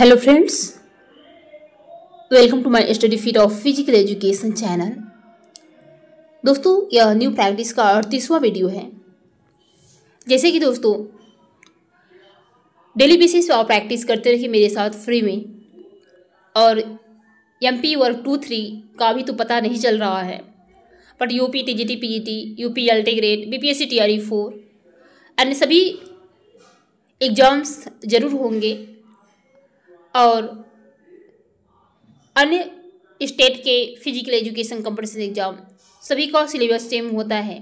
hello friends welcome to my study feet of physical education channel दोस्तों यह new practice का अड़तीसवा video है जैसे कि दोस्तों डेली बेसिस पर आप प्रैक्टिस करते रहिए मेरे साथ फ्री में और एम पी वर्क टू थ्री का भी तो पता नहीं चल रहा है but U P T G T P G T U P L T grade B P S C T R E four अन्य सभी एग्जाम्स जरूर होंगे और अन्य स्टेट के फिजिकल एजुकेशन कंपटीशन एग्जाम सभी का सिलेबस सेम होता है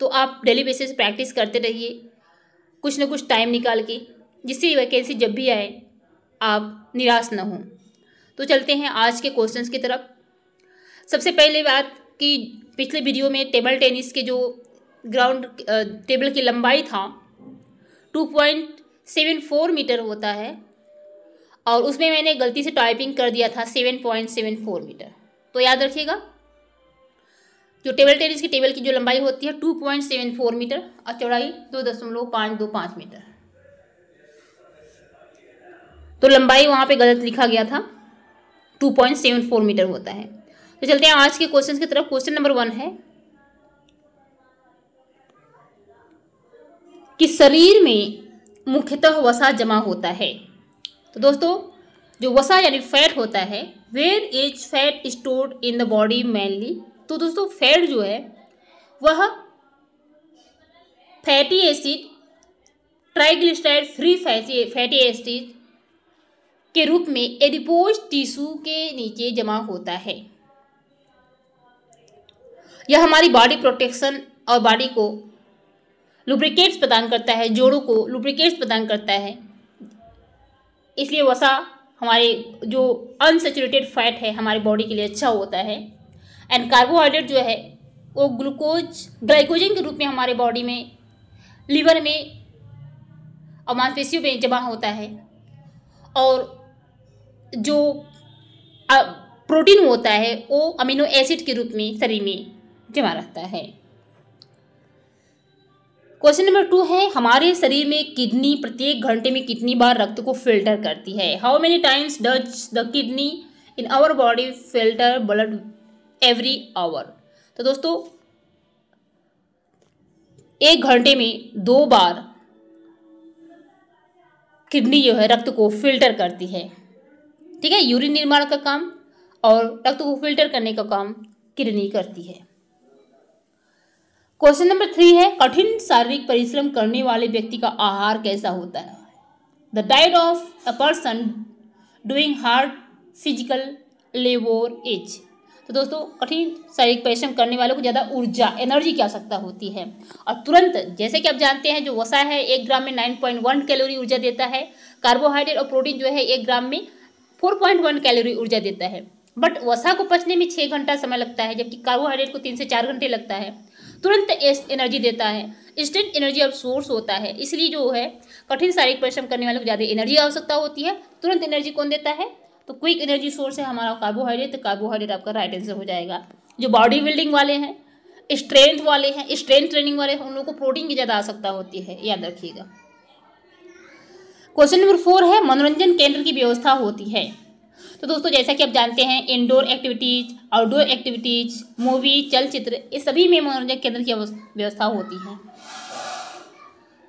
तो आप डेली बेसिस प्रैक्टिस करते रहिए कुछ ना कुछ टाइम निकाल के जिससे वैकेंसी जब भी आए आप निराश ना हों तो चलते हैं आज के क्वेश्चंस की तरफ सबसे पहले बात कि पिछले वीडियो में टेबल टेनिस के जो ग्राउंड टेबल की लंबाई था two point seven four meter होता है और उसमें मैंने गलती से टाइपिंग कर दिया था seven point seven four meter तो याद रखिएगा जो टेबल टेनिस की टेबल की जो लंबाई होती है two point seven four meter और चौड़ाई दो दशमलव पाँच दो पाँच मीटर तो लंबाई वहाँ पे गलत लिखा गया था two point seven four meter होता है तो चलते हैं आज के क्वेश्चन की तरफ क्वेश्चन नंबर वन है कि शरीर में मुख्यतः वसा जमा होता है तो दोस्तों जो वसा यानी फैट होता है where is fat stored in the body mainly तो दोस्तों फैट जो है वह fatty acid triglyceride free fatty fatty acid के रूप में एडिपोज टिशू के नीचे जमा होता है यह हमारी बॉडी प्रोटेक्शन और बॉडी को लुब्रिकेट्स प्रदान करता है जोड़ों को लुब्रिकेट्स प्रदान करता है इसलिए वसा हमारे जो अनसेचुरेटेड फैट है हमारे बॉडी के लिए अच्छा होता है एंड कार्बोहाइड्रेट जो है वो ग्लूकोज ग्लाइकोजन के रूप में हमारे बॉडी में लीवर में और मांसपेशियों में जमा होता है और जो प्रोटीन होता है वो अमीनो एसिड के रूप में शरीर में जमा रहता है क्वेश्चन नंबर टू है हमारे शरीर में किडनी प्रत्येक घंटे में कितनी बार रक्त को फिल्टर करती है how many times does the kidney in our body filter blood every hour तो दोस्तों एक घंटे में दो बार किडनी जो है रक्त को फिल्टर करती है ठीक है यूरिन निर्माण का काम और रक्त को फिल्टर करने का काम किडनी करती है क्वेश्चन नंबर थ्री है कठिन शारीरिक परिश्रम करने वाले व्यक्ति का आहार कैसा होता है the diet of a person doing hard physical labour as तो दोस्तों कठिन शारीरिक परिश्रम करने वालों को ज़्यादा ऊर्जा एनर्जी की आवश्यकता होती है और तुरंत जैसे कि आप जानते हैं जो वसा है एक ग्राम में नाइन पॉइंट वन कैलोरी ऊर्जा देता है कार्बोहाइड्रेट और प्रोटीन जो है एक ग्राम में फोर पॉइंट वन कैलोरी ऊर्जा देता है बट वसा को पचने में छः घंटा समय लगता है जबकि कार्बोहाइड्रेट को तीन से चार घंटे लगता है तुरंत एनर्जी देता है इंस्टेंट एनर्जी अब सोर्स होता है इसलिए जो है कठिन शारीरिक परिश्रम करने वालों को ज़्यादा एनर्जी आवश्यकता होती है तुरंत एनर्जी कौन देता है तो क्विक एनर्जी सोर्स है हमारा कार्बोहाइड्रेट तो कार्बोहाइड्रेट आपका राइट आंसर हो जाएगा जो बॉडी बिल्डिंग वाले हैं स्ट्रेंथ वाले हैं स्ट्रेंथ ट्रेनिंग वाले हैं उन लोगों को प्रोटीन की ज़्यादा आवश्यकता होती है याद रखिएगा क्वेश्चन नंबर फोर है मनोरंजन केंद्र की व्यवस्था होती है तो दोस्तों जैसा कि आप जानते हैं indoor activities outdoor activities movie चलचित्र ये सभी में मनोरंजन केंद्र की व्यवस्था होती है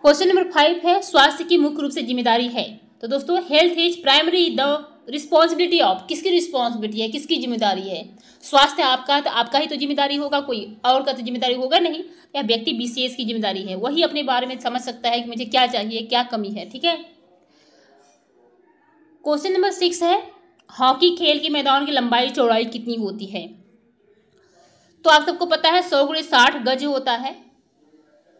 क्वेश्चन नंबर फाइव है स्वास्थ्य की मुख्य रूप से जिम्मेदारी है तो दोस्तों health is primary the responsibility of किसकी रिस्पॉन्सिबिलिटी है किसकी जिम्मेदारी है स्वास्थ्य आपका तो आपका ही तो जिम्मेदारी होगा कोई और का तो जिम्मेदारी होगा नहीं या व्यक्ति बी की जिम्मेदारी है वही अपने बारे में समझ सकता है कि मुझे क्या चाहिए क्या कमी है ठीक है क्वेश्चन नंबर सिक्स है हॉकी खेल के मैदान की लंबाई चौड़ाई कितनी होती है तो आप सबको पता है सौ गुड़े साठ गज होता है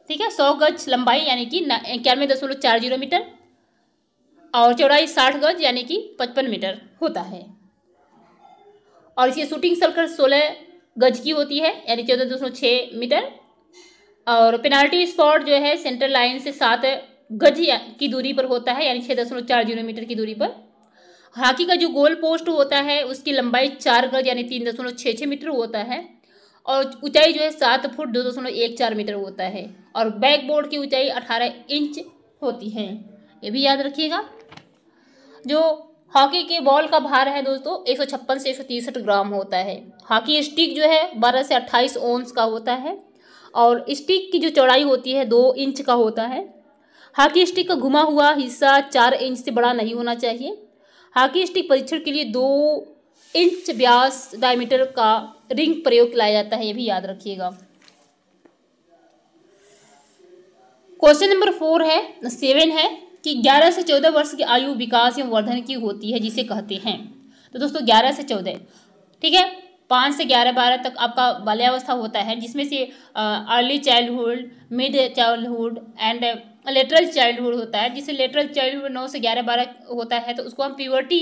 ठीक है सौ गज लंबाई यानी कि इक्यानवे दशमलव चार जीरो मीटर और चौड़ाई साठ गज यानी कि पचपन मीटर होता है और इसकी शूटिंग सर्कल सोलह गज की होती है यानी चौदह दशमलव छः मीटर और पेनाल्टी स्पॉट जो है सेंटर लाइन से सात गज की दूरी पर होता है यानी छः दशमलव चार जीरो मीटर की दूरी पर हॉकी का जो गोल पोस्ट होता है उसकी लंबाई चार गज यानी तीन दशमलव छः छः मीटर होता है और ऊंचाई जो है सात फुट दो दशमलव एक चार मीटर होता है और बैक बोर्ड की ऊंचाई अठारह इंच होती है ये भी याद रखिएगा जो हॉकी के बॉल का भार है दोस्तों एक सौ छप्पन से एक सौ तिरसठ ग्राम होता है हॉकी स्टिक जो है बारह से अट्ठाईस ओंस का होता है और स्टिक की जो चौड़ाई होती है दो इंच का होता है हॉकी स्टिक का घुमा हुआ हिस्सा चार इंच से बड़ा नहीं होना चाहिए हॉकी स्टिक परीक्षण के लिए दो इंच व्यास डायमीटर का रिंग प्रयोग लाया जाता है ये भी याद रखिएगा क्वेश्चन नंबर फोर है सेवन है कि ग्यारह से चौदह वर्ष की आयु विकास एवं वर्धन की होती है जिसे कहते हैं तो दोस्तों ग्यारह से चौदह ठीक है पाँच से ग्यारह बारह तक आपका बाल्यावस्था होता है जिसमें से early childhood mid childhood and lateral childhood होता है जिसे लेटरल चाइल्डहुड नौ से ग्यारह बारह होता है तो उसको हम प्योरिटी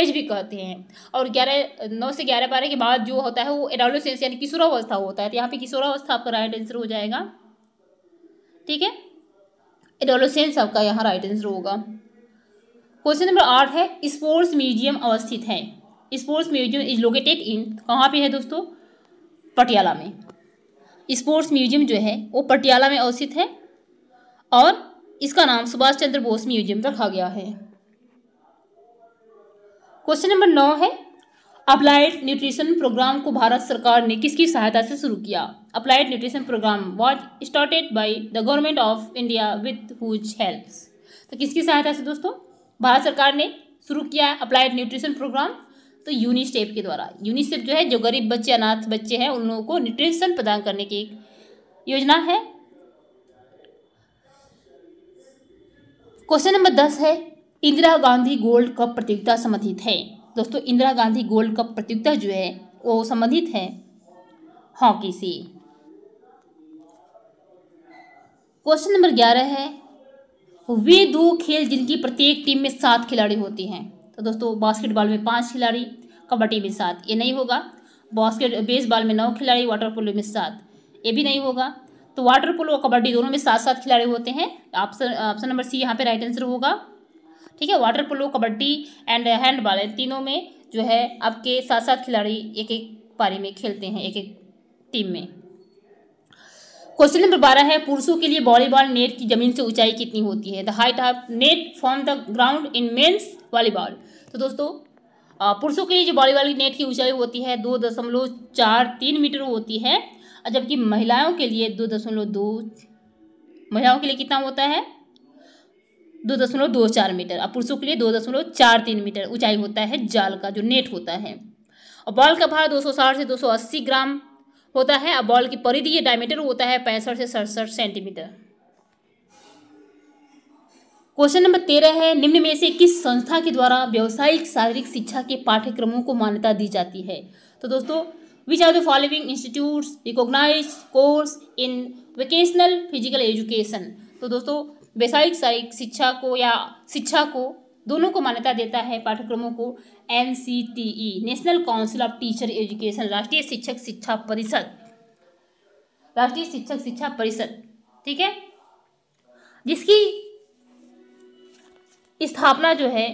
एज भी कहते हैं और ग्यारह नौ से ग्यारह बारह के बाद जो होता है वो एडोलोसेंस यानी किशोरावस्था होता है तो यहाँ पे किशोरावस्था आपका राइट आंसर हो जाएगा ठीक है एडोलोसेंस आपका यहाँ राइट आंसर होगा क्वेश्चन नंबर आठ है स्पोर्ट्स म्यूजियम अवस्थित है sports museum is located in कहाँ पे है दोस्तों पटियाला में स्पोर्ट्स म्यूजियम जो है वो पटियाला में अवस्थित है और इसका नाम सुभाष चंद्र बोस म्यूजियम रखा गया है क्वेश्चन नंबर नौ है अप्लाइड न्यूट्रिशन प्रोग्राम को भारत सरकार ने किसकी सहायता से शुरू किया applied nutrition programme what started by the government of India with whose help तो किसकी सहायता से दोस्तों भारत सरकार ने शुरू किया है अप्लाइड न्यूट्रिशन प्रोग्राम तो यूनिस्टेप के द्वारा यूनिसेफ जो है जो गरीब बच्चे अनाथ बच्चे हैं उन लोगों को न्यूट्रिशन प्रदान करने की योजना है क्वेश्चन नंबर दस है इंदिरा गांधी गोल्ड कप प्रतियोगिता संबंधित है दोस्तों इंदिरा गांधी गोल्ड कप प्रतियोगिता जो है वो संबंधित है हॉकी से क्वेश्चन नंबर ग्यारह है वे दो खेल जिनकी प्रत्येक टीम में सात खिलाड़ी होते हैं तो दोस्तों बास्केटबॉल में पाँच खिलाड़ी कबड्डी में सात ये नहीं होगा बास्केट बेसबॉल में नौ खिलाड़ी वाटर पोलो में सात ये भी नहीं होगा तो वाटर पोलो और कबड्डी दोनों में सात सात खिलाड़ी होते हैं ऑप्शन ऑप्शन नंबर सी यहाँ पे राइट आंसर होगा ठीक है water polo kabaddi and handball इन तीनों में जो है आपके सात सात खिलाड़ी एक एक पारी में खेलते हैं एक एक टीम में क्वेश्चन नंबर बारह है पुरुषों के लिए वॉलीबॉल नेट की जमीन से ऊंचाई कितनी होती है the height of net from the ground in men's volleyball तो दोस्तों पुरुषों के लिए जो वॉलीबॉल की नेट की ऊंचाई होती है दो दशमलव चार तीन मीटर होती है और जबकि महिलाओं के लिए दो दशमलव दो महिलाओं के लिए कितना होता है दो दशमलव दो चार मीटर और पुरुषों के लिए दो दशमलव चार तीन मीटर ऊंचाई होता है जाल का जो नेट होता है और बॉल का भार दो सौ साठ से दो सौ अस्सी ग्राम होता है और बॉल की परिधि ये डायमीटर होता है पैंसठ से सड़सठ सेंटीमीटर क्वेश्चन नंबर तेरह है निम्न में से किस संस्था के द्वारा व्यावसायिक शारीरिक शिक्षा के पाठ्यक्रमों को मान्यता दी जाती है तो दोस्तों which are the following institutes recognized course in vocational physical education तो दोस्तों व्यावसायिक साइक शिक्षा को या शिक्षा को दोनों को मान्यता देता है पाठ्यक्रमों को N national council of teacher education राष्ट्रीय शिक्षक शिक्षा परिषद राष्ट्रीय शिक्षक शिक्षा परिषद ठीक है जिसकी स्थापना जो है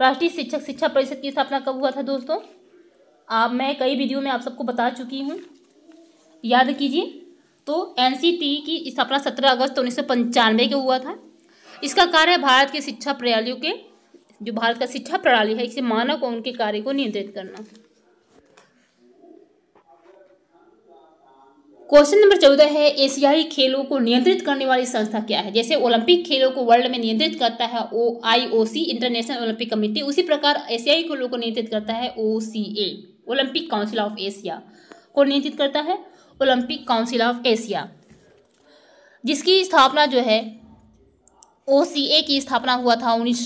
राष्ट्रीय शिक्षक शिक्षा परिषद की स्थापना कब हुआ था दोस्तों आप मैं कई वीडियो में आप सबको बता चुकी हूँ याद कीजिए तो एन की स्थापना सत्रह अगस्त उन्नीस सौ पंचानवे को हुआ था इसका कार्य भारत के शिक्षा प्रणालियों के जो भारत का शिक्षा प्रणाली है इसे मानव और उनके कार्य को नियंत्रित करना क्वेश्चन नंबर चौदह है एशियाई खेलों को नियंत्रित करने वाली संस्था क्या है जैसे ओलंपिक खेलों को वर्ल्ड में नियंत्रित करता है O I O C international olympic committee उसी प्रकार एशियाई खेलों को नियंत्रित करता है O C A olympic council of Asia को नियंत्रित करता है ओलंपिक काउंसिल ऑफ एशिया जिसकी स्थापना जो है ओ की स्थापना हुआ था उन्नीस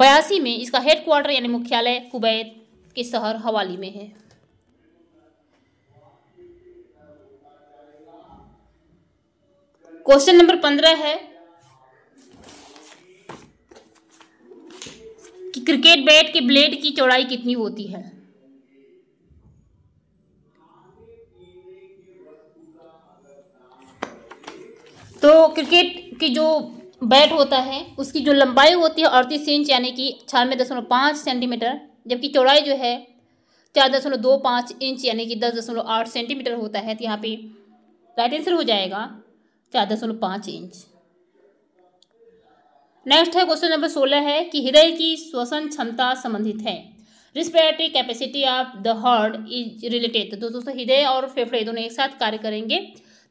बयासी में इसका हेडक्वार्टर यानी मुख्यालय कुबैत के शहर हवाली में है क्वेश्चन नंबर पंद्रह है कि क्रिकेट बैट के ब्लेड की चौड़ाई कितनी होती है क्रिकेट की जो बैट होता है उसकी जो लंबाई होती है अड़तीस इंच यानी कि छियानवे दशमलव पाँच सेंटीमीटर जबकि चौड़ाई जो है चार दशमलव दो पाँच इंच यानी कि दस दशमलव आठ सेंटीमीटर होता है तो यहाँ पे राइट आंसर हो जाएगा चार दशमलव पाँच इंच नेक्स्ट है क्वेश्चन नंबर सोलह है कि हृदय की श्वसन क्षमता संबंधित है respiratory capacity of the heart is related तो दोस्तों हृदय और फेफड़े दोनों एक साथ कार्य करेंगे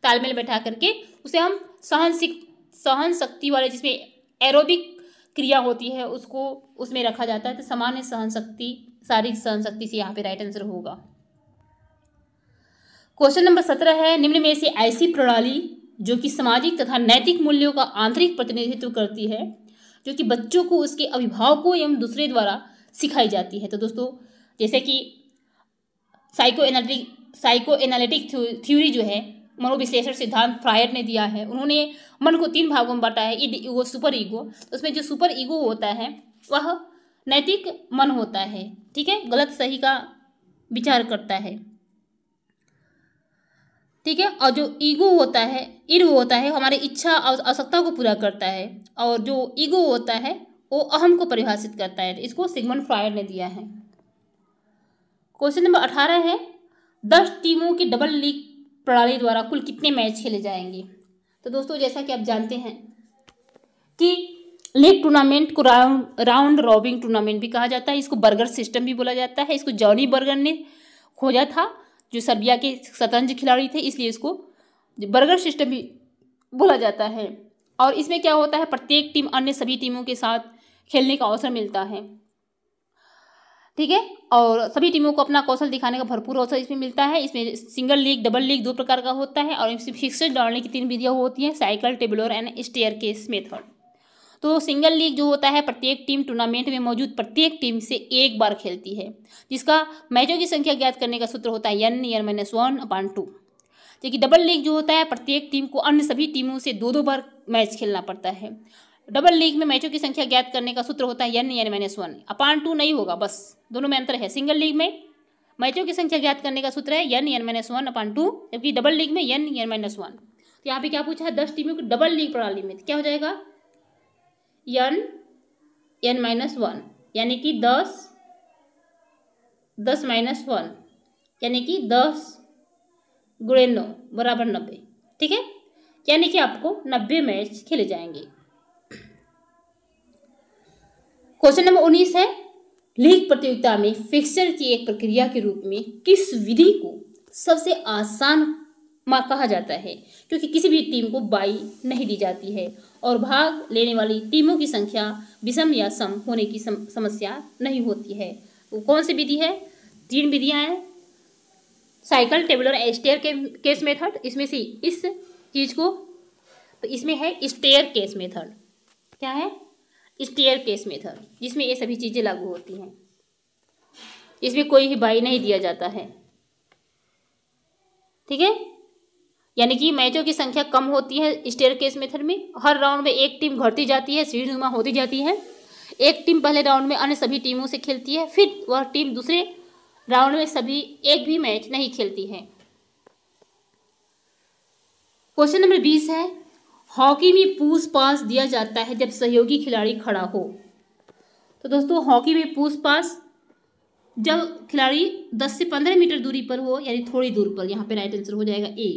तालमेल बैठा करके उसे हम सहन सहन शक्ति वाले जिसमें एरोबिक क्रिया होती है उसको उसमें रखा जाता है तो सामान्य सहन शक्ति शारीरिक सहन शक्ति से यहाँ पे राइट आंसर होगा क्वेश्चन नंबर सत्रह है निम्न में से ऐसी प्रणाली जो कि सामाजिक तथा नैतिक मूल्यों का आंतरिक प्रतिनिधित्व करती है जो कि बच्चों को उसके अभिभावकों एवं दूसरे द्वारा सिखाई जाती है तो दोस्तों जैसे कि psychoanalytic psychoanalytic theory जो है मनोविश्लेषण सिद्धांत फ्रायर ने दिया है उन्होंने मन को तीन भागों में बांटा है इड ईगो सुपर ईगो उसमें जो सुपर ईगो होता है वह नैतिक मन होता है ठीक है गलत सही का विचार करता है ठीक है और जो ईगो होता है इर्व होता है हमारी इच्छा और आवश्यकता को पूरा करता है और जो ईगो होता है वो अहम को परिभाषित करता है इसको सिगमन फ्रायर ने दिया है क्वेश्चन नंबर अठारह है दस टीमों की डबल लीग प्रणाली द्वारा कुल कितने मैच खेले जाएंगे तो दोस्तों जैसा कि आप जानते हैं कि लीग टूर्नामेंट को राउंड राउंड रॉबिंग टूर्नामेंट भी कहा जाता है इसको बर्गर सिस्टम भी बोला जाता है इसको जॉनी बर्गर ने खोजा था जो सर्बिया के शतरंज खिलाड़ी थे इसलिए इसको बर्गर सिस्टम भी बोला जाता है और इसमें क्या होता है प्रत्येक टीम अन्य सभी टीमों के साथ खेलने का अवसर मिलता है ठीक है और सभी टीमों को अपना कौशल दिखाने का भरपूर अवसर इसमें मिलता है इसमें सिंगल लीग डबल लीग दो प्रकार का होता है और इसमें फिक्स दौड़ने की तीन विधियाँ होती हैं cycle tabular and staircase method तो सिंगल लीग जो होता है प्रत्येक टीम टूर्नामेंट में मौजूद प्रत्येक टीम से एक बार खेलती है जिसका मैचों की संख्या ज्ञात करने का सूत्र होता है N N minus one upon two जबकि डबल लीग जो होता है प्रत्येक टीम को अन्य सभी टीमों से दो दो बार मैच खेलना पड़ता है डबल लीग में मैचों की संख्या ज्ञात करने का सूत्र होता है N N minus one upon two नहीं होगा बस दोनों में अंतर है सिंगल लीग में मैचों की संख्या ज्ञात करने का सूत्र है N N minus one upon two जबकि डबल लीग में एन एन माइनस वन तो यहाँ पे क्या पूछा है दस टीमों की डबल लीग प्रणाली में क्या हो जाएगा एन एन माइनस वन यानी कि दस दस माइनस वन यानी कि दस गुड़े नौ बराबर नब्बे ठीक है यानी कि आपको नब्बे मैच खेले जाएंगे क्वेश्चन नंबर उन्नीस है लीग प्रतियोगिता में फिक्सचर की एक प्रक्रिया के रूप में किस विधि को सबसे आसान कहा जाता है क्योंकि किसी भी टीम को बाई नहीं दी जाती है और भाग लेने वाली टीमों की संख्या विषम या सम होने की सम, समस्या नहीं होती है वो कौन सी विधि है तीन विधियां हैं साइकिल टेबल और स्टेयर के, केस मेथड इसमें से इस चीज़ को तो इसमें है स्टेयर केस मेथड क्या है स्टेयर केस था जिसमें ये सभी चीज़ें लागू होती हैं इसमें कोई भी बाई नहीं दिया जाता है ठीक है यानी कि मैचों की संख्या कम होती है स्टेयर केस मेथड में हर राउंड में एक टीम घटती जाती है सीढ़ीनुमा होती जाती है एक टीम पहले राउंड में अन्य सभी टीमों से खेलती है फिर वह टीम दूसरे राउंड में सभी एक भी मैच नहीं खेलती है क्वेश्चन नंबर बीस है हॉकी में पूछ पास दिया जाता है जब सहयोगी खिलाड़ी खड़ा हो तो दोस्तों हॉकी में पूछ पास जब खिलाड़ी 10 से 15 मीटर दूरी पर हो यानी थोड़ी दूर पर यहाँ पे राइट आंसर हो जाएगा ए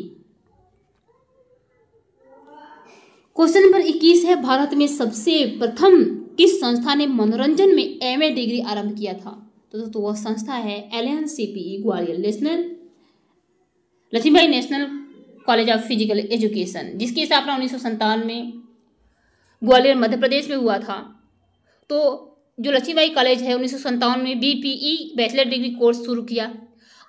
क्वेश्चन नंबर 21 है भारत में सबसे प्रथम किस संस्था ने मनोरंजन में एम डिग्री आरंभ किया था तो दोस्तों वह संस्था है L N C P Gwalior national भाई national college of physical education जिसकी स्थापना उन्नीस में ग्वालियर मध्य प्रदेश में हुआ था तो जो लक्ष्मीबाई कॉलेज है उन्नीस में बीपीई बैचलर डिग्री कोर्स शुरू किया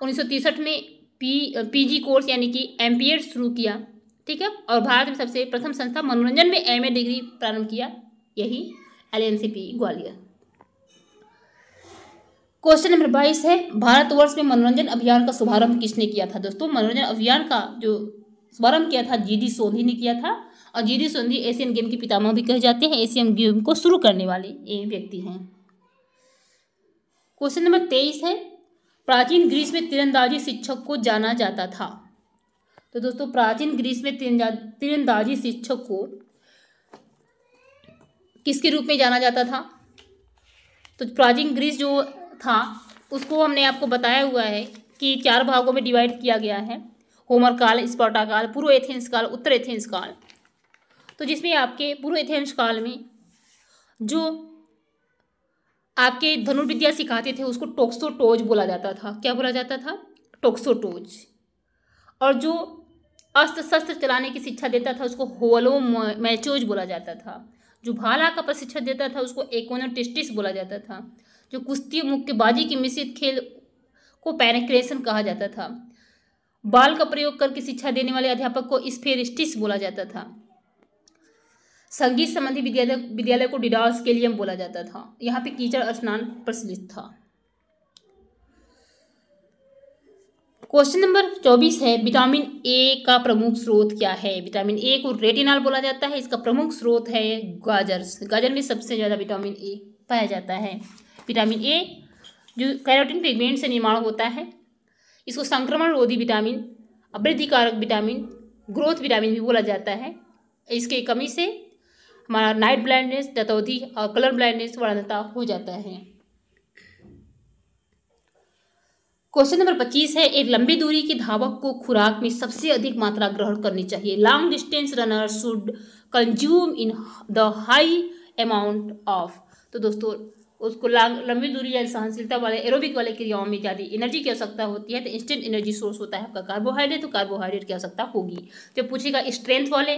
उन्नीस में पी पीजी कोर्स यानी कि एम शुरू किया ठीक है और भारत में सबसे प्रथम संस्था मनोरंजन में एमए डिग्री प्रारंभ किया यही एल ग्वालियर क्वेश्चन नंबर बाईस है भारतवर्ष में मनोरंजन अभियान का शुभारंभ किसने किया था दोस्तों मनोरंजन अभियान का जो स्मरण किया था जीडी सोंधी ने किया था और जीडी सोंधी एशियन गेम के पितामह भी कहे जाते हैं एशियन गेम को शुरू करने वाले ये व्यक्ति हैं क्वेश्चन नंबर तेईस है प्राचीन ग्रीस में तीरंदाजी शिक्षक को जाना जाता था तो दोस्तों प्राचीन ग्रीस में तीरंदाजी शिक्षक को किसके रूप में जाना जाता था तो प्राचीन ग्रीस जो था उसको हमने आपको बताया हुआ है कि चार भागों में डिवाइड किया गया है होमर काल स्पाटा काल पूर्व एथेंस काल उत्तर एथेंस काल तो जिसमें आपके पूर्व एथेंस काल में जो आपके धनुर्विद्या सिखाते थे उसको टोक्सोटोज बोला जाता था क्या बोला जाता था टोक्सोटोज और जो अस्त्र शस्त्र चलाने की शिक्षा देता था उसको होलो मैचोज बोला जाता था जो भाला का प्रशिक्षण देता था उसको एकोनोटिस्टिस बोला जाता था जो कुश्ती मुक्केबाजी की मिश्रित खेल को पैनक्रेशन कहा जाता था बाल का प्रयोग करके शिक्षा देने वाले अध्यापक को स्फेरिस्टिस बोला जाता था संगीत संबंधी विद्यालय विद्यालय को डिडॉस के लिए बोला जाता था यहाँ पे कीचड़ स्नान प्रचलित था क्वेश्चन नंबर चौबीस है विटामिन ए का प्रमुख स्रोत क्या है विटामिन ए को रेटिनॉल बोला जाता है इसका प्रमुख स्रोत है गाजर गाजर में सबसे ज़्यादा विटामिन ए पाया जाता है विटामिन ए जो कैरोटीन पिगमेंट से निर्माण होता है इसको संक्रमण रोधी विटामिन वृद्धि विटामिन ग्रोथ विटामिन भी बोला जाता है इसके कमी से हमारा नाइट ब्लाइंडनेस दतौधी और कलर ब्लाइंडनेस वर्णता हो जाता है क्वेश्चन नंबर पच्चीस है एक लंबी दूरी के धावक को खुराक में सबसे अधिक मात्रा ग्रहण करनी चाहिए long distance runner should consume in the high amount of तो दोस्तों उसको लंबी दूरी या सहनशीलता वाले एरोबिक वाले क्रियाओं में ज़्यादा एनर्जी की आवश्यकता होती है तो इंस्टेंट एनर्जी सोर्स होता है आपका कार्बोहाइड्रेट तो कार्बोहाइड्रेट की आवश्यकता होगी जब पूछेगा स्ट्रेंथ वाले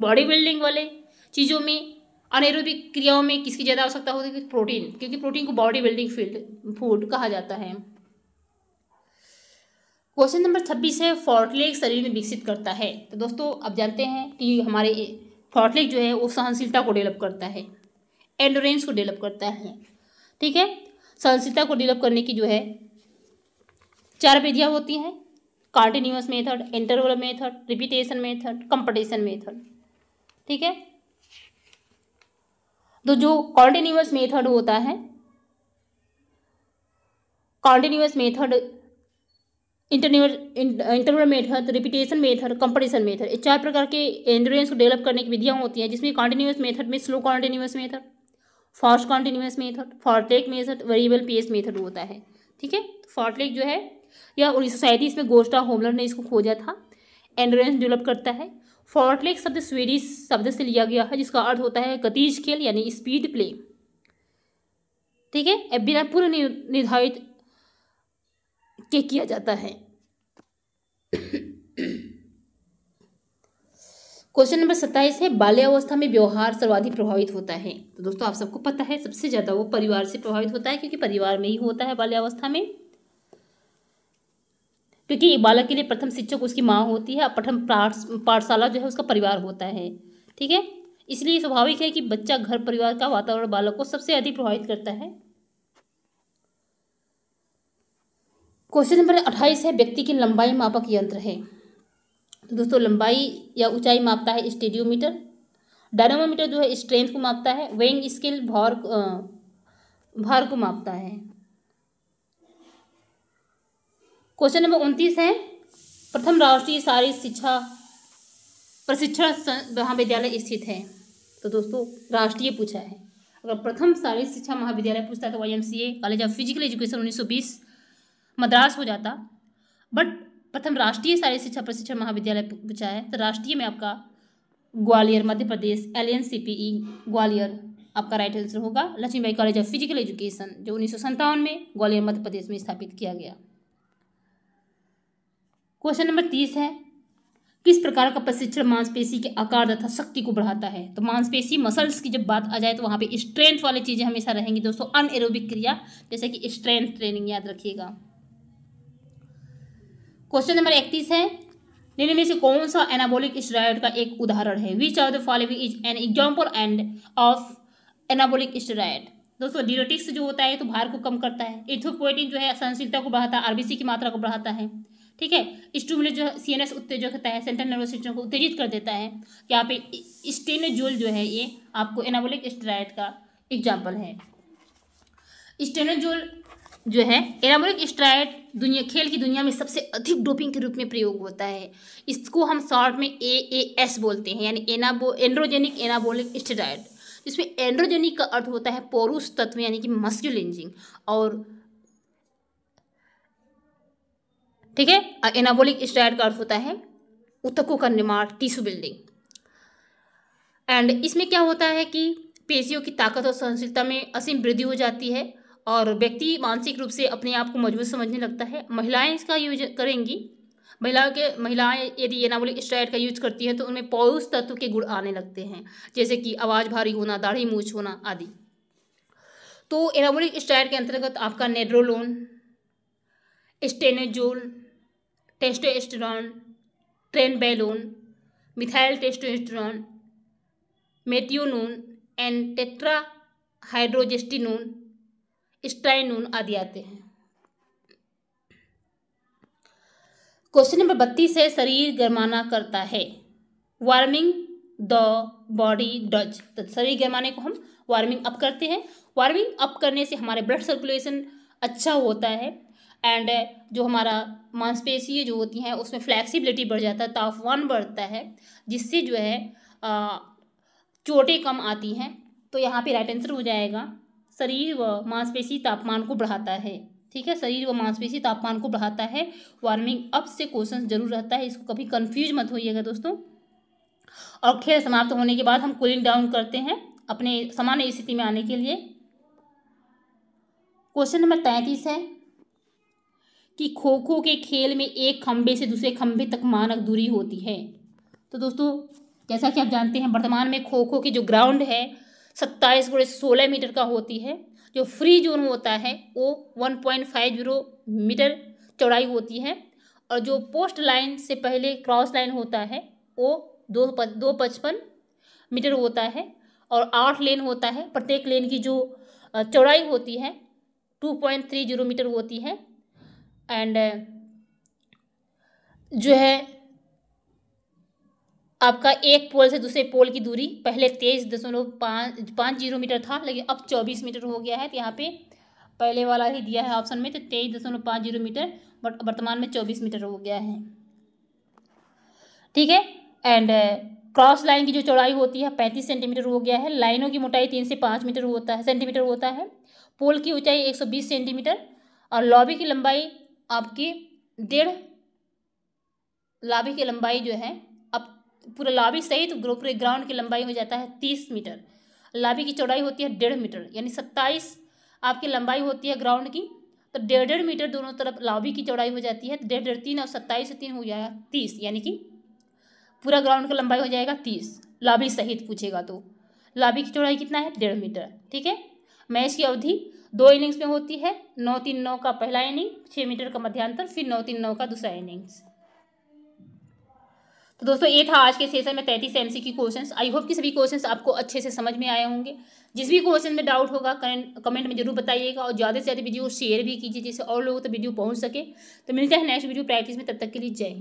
बॉडी बिल्डिंग वाले चीज़ों में अनएरोबिक क्रियाओं में किसकी ज़्यादा आवश्यकता होती है प्रोटीन क्योंकि प्रोटीन को बॉडी बिल्डिंग फील्ड फूड कहा जाता है क्वेश्चन नंबर छब्बीस है फॉर्टलेग शरीर में विकसित करता है तो दोस्तों आप जानते हैं कि हमारे फॉर्टलेग जो है वो सहनशीलता को डेवलप करता है एंडोरेंस को डेवलप करता है ठीक है संसिता को डेवलप करने की जो है चार विधियाँ होती हैं continuous method interval method repetition method competition method ठीक है तो जो कॉन्टिन्यूस मेथड होता है continuous method interval method repetition method competition method चार प्रकार के एंड्योरेंस को डेवलप करने की विधियाँ होती हैं जिसमें कॉन्टिन्यूस मेथड में slow continuous method fast continuous method fartlek method variable pace method होता है ठीक है तो फॉर्ट्रेक जो है या उन्नीस सौ सैंतीस में गोस्टा होमलर ने इसको खोजा था एंड्रेंस डेवलप करता है फॉर्टलेक शब्द स्वीडिश शब्द से लिया गया है जिसका अर्थ होता है गतिज खेल यानी स्पीड प्ले ठीक है बिना पूर्व निर्धारित के किया जाता है क्वेश्चन नंबर सत्ताईस है बाल्यावस्था में व्यवहार सर्वाधिक प्रभावित होता है तो दोस्तों आप सबको पता है सबसे ज़्यादा वो परिवार से प्रभावित होता है क्योंकि परिवार में ही होता है बाल्यावस्था में क्योंकि बालक के लिए प्रथम शिक्षक उसकी माँ होती है और प्रथम पाठशाला जो है उसका परिवार होता है ठीक है इसलिए स्वाभाविक है कि बच्चा घर परिवार का वातावरण बालक को सबसे अधिक प्रभावित करता है क्वेश्चन नंबर अट्ठाईस है व्यक्ति की लंबाई मापक यंत्र है तो दोस्तों लंबाई या ऊंचाई मापता है स्टेडियोमीटर डायनोमीटर जो है स्ट्रेंथ को मापता है वेइंग स्केल भार भार को मापता है क्वेश्चन नंबर उनतीस है प्रथम राष्ट्रीय शारीरिक शिक्षा प्रशिक्षण महाविद्यालय स्थित है तो दोस्तों राष्ट्रीय पूछा है अगर प्रथम शारीरिक शिक्षा महाविद्यालय पूछता तो Y M C A college of physical education उन्नीस सौ बीस मद्रास हो जाता बट प्रथम राष्ट्रीय सारे शिक्षा प्रशिक्षण महाविद्यालय पूछा है तो राष्ट्रीय में आपका Gwalior Madhya Pradesh L N C P E Gwalior आपका राइट आंसर होगा Lakshmibai college of physical education जो उन्नीस में ग्वालियर मध्य प्रदेश में स्थापित किया गया क्वेश्चन नंबर तीस है किस प्रकार का प्रशिक्षण मांसपेशी के आकार तथा शक्ति को बढ़ाता है तो मांसपेशी मसल्स की जब बात आ जाए तो वहाँ पे स्ट्रेंथ वाली चीज़ें हमेशा रहेंगी दोस्तों अनएरोबिक क्रिया जैसे कि स्ट्रेंथ ट्रेनिंग याद रखिएगा क्वेश्चन नंबर इकतीस है निम्न में से कौन सा एनाबोलिक स्टेरॉयड का एक उदाहरण है which of the following is an example and of anabolic steroid दोस्तों डिरोटिक्स जो होता है तो भार को कम करता है इथोपोएटिन जो है सहनशीलता को बढ़ाता है आरबीसी की मात्रा को बढ़ाता है ठीक है स्टूमुलेट जो सी एन उत्तेजक होता है सेंट्रल नर्वस सिस्टम को उत्तेजित कर देता है यहाँ पे स्टेनोजोल जो है ये आपको एनाबोलिक स्टेरॉयड का एग्जाम्पल है स्टेनोजोल जो है एनाबोलिक स्ट्राइड दुनिया खेल की दुनिया में सबसे अधिक डोपिंग के रूप में प्रयोग होता है इसको हम शॉर्ट में ए ए एस बोलते हैं यानी एनाबो एंड्रोजेनिक एनाबोलिक स्टेराइड जिसमें एंड्रोजेनिक का अर्थ होता है पोरुष तत्व यानी कि इंजिंग और ठीक है एनाबोलिक स्टेराइड का अर्थ होता है उतकों का निर्माण टिश्यू बिल्डिंग एंड इसमें क्या होता है कि पेशियों की ताकत और सहनशीलता में असीम वृद्धि हो जाती है और व्यक्ति मानसिक रूप से अपने आप को मजबूत समझने लगता है महिलाएं इसका यूज करेंगी महिलाओं के महिलाएं यदि एनाबोलिक स्टेरॉइड का यूज करती हैं तो उनमें पौष तत्व के गुण आने लगते हैं जैसे कि आवाज़ भारी होना दाढ़ी मूछ होना आदि तो एनाबोलिक स्टाइड के अंतर्गत आपका nandrolone stanozolol testosterone trenbolone methyl testosterone methenolone and tetrahydrogestrinone स्ट्राइनून आदि आते हैं क्वेश्चन नंबर बत्तीस है शरीर गरमाना करता है वार्मिंग द बॉडी डज तो शरीर गर्माने को हम वार्मिंग अप करते हैं वार्मिंग अप करने से हमारे ब्लड सर्कुलेशन अच्छा होता है एंड जो हमारा मांसपेशी जो होती हैं उसमें फ्लैक्सीबिलिटी बढ़ जाता है तापमान बढ़ता है जिससे जो है चोटें कम आती हैं तो यहाँ पे राइट आंसर हो जाएगा शरीर व मांसपेशी तापमान को बढ़ाता है ठीक है शरीर व मांसपेशी तापमान को बढ़ाता है वार्मिंग अप से क्वेश्चन जरूर रहता है इसको कभी कन्फ्यूज मत होइएगा दोस्तों और खेल समाप्त होने के बाद हम कूलिंग डाउन करते हैं अपने सामान्य स्थिति में आने के लिए क्वेश्चन नंबर तैंतीस है कि खो खो के खेल में एक खम्भे से दूसरे खंभे तक मानक दूरी होती है तो दोस्तों जैसा कि आप जानते हैं वर्तमान में खो खो के जो ग्राउंड है सत्ताईस गुड़े सोलह मीटर का होती है जो फ्री जोन होता है वो one point five zero metre चौड़ाई होती है और जो पोस्ट लाइन से पहले क्रॉस लाइन होता है वो दो प, दो पचपन मीटर होता है और आठ लेन होता है प्रत्येक लेन की जो चौड़ाई होती है two point three zero metre होती है एंड जो है आपका एक पोल से दूसरे पोल की दूरी पहले तेईस दशमलव पाँच पाँच जीरो मीटर था लेकिन अब चौबीस मीटर हो गया है तो यहाँ पे पहले वाला ही दिया है ऑप्शन में तो तेईस दशमलव पाँच जीरो मीटर बट वर्तमान में चौबीस मीटर हो गया है ठीक है एंड क्रॉस लाइन की जो चौड़ाई होती है पैंतीस सेंटीमीटर हो गया है लाइनों की मोटाई तीन से पाँच मीटर होता है सेंटीमीटर होता है पोल की ऊंचाई एक सौ बीस सेंटीमीटर और लॉबी की लंबाई आपकी डेढ़ लाभी की लंबाई जो है पूरा लॉबी सहित तो पूरे ग्राउंड की लंबाई हो जाता है तीस मीटर लॉबी की चौड़ाई होती है डेढ़ मीटर यानी सत्ताईस आपकी लंबाई होती है ग्राउंड की तो डेढ़ डेढ़ मीटर दोनों तरफ लॉबी की चौड़ाई हो जाती है तो डेढ़ डेढ़ तीन और सत्ताईस से तीन हो जाएगा तीस यानी कि पूरा ग्राउंड का लंबाई हो जाएगा तीस लॉबी सहित पूछेगा तो लॉबी की चौड़ाई कितना है डेढ़ मीटर ठीक है मैच की अवधि दो इनिंग्स में होती है नौ तीन नौ का पहला इनिंग छः मीटर का मध्यांतर फिर नौ तीन नौ का दूसरा इनिंग्स तो दोस्तों ये था आज के सेशन में तैतीस एम सी की क्वेश्चन आई होप कि सभी क्वेश्चन आपको अच्छे से समझ में आए होंगे जिस भी क्वेश्चन में डाउट होगा कमेंट में जरूर बताइएगा और ज़्यादा से ज़्यादा वीडियो शेयर भी कीजिए जिससे और लोगों तक तो वीडियो पहुंच सके तो मिलते हैं नेक्स्ट वीडियो प्रैक्टिस में तब तक के लिए जय